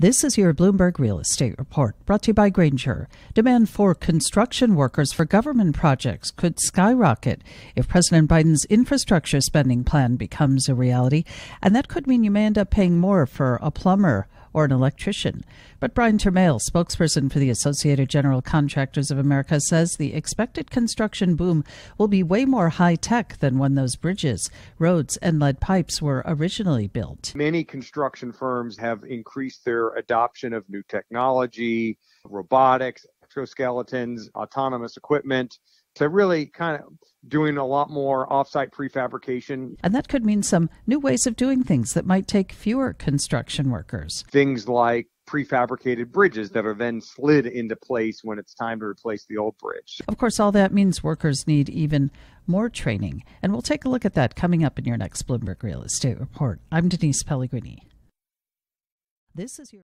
This is your Bloomberg Real Estate Report, brought to you by Granger. Demand for construction workers for government projects could skyrocket if President Biden's infrastructure spending plan becomes a reality, and that could mean you may end up paying more for a plumber or an electrician. But Brian Termail, spokesperson for the Associated General Contractors of America, says the expected construction boom will be way more high tech than when those bridges, roads, and lead pipes were originally built. Many construction firms have increased their adoption of new technology, robotics, exoskeletons, autonomous equipment so really kind of doing a lot more offsite prefabrication. And that could mean some new ways of doing things that might take fewer construction workers. Things like prefabricated bridges that are then slid into place when it's time to replace the old bridge. Of course, all that means workers need even more training. And we'll take a look at that coming up in your next Bloomberg Real Estate Report. I'm Denise Pellegrini. This is your